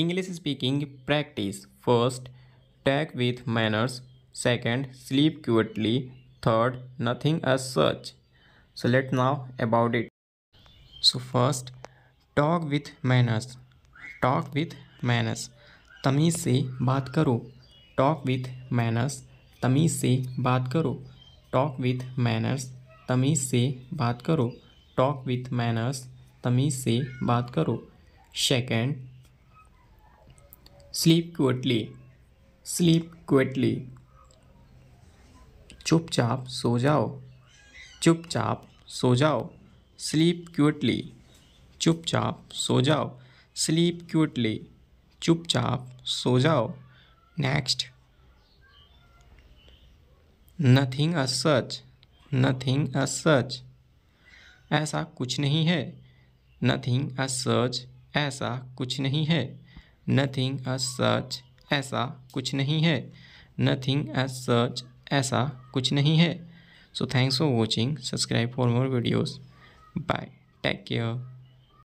English speaking practice first talk with manners second sleep cutely third nothing a such so let know about it so first talk with manners talk with manners तमीज़ से बात करो talk with manners तमीज़ से बात करो talk with manners तमीज़ से बात करो टॉक विथ मैनर्स तमीज़ से बात करो second sleep quietly sleep quietly चुपचाप सो जाओ चुपचाप सो जाओ स्लीप क्यूटली चुपचाप सो जाओ स्लीप क्यूटली चुपचाप सो जाओ next nothing a such nothing a such ऐसा कुछ नहीं है नथिंग अ सच ऐसा कुछ नहीं है नथिंग एज सच ऐसा कुछ नहीं है नथिंग एज सच ऐसा कुछ नहीं है so thanks for watching subscribe for more videos bye take care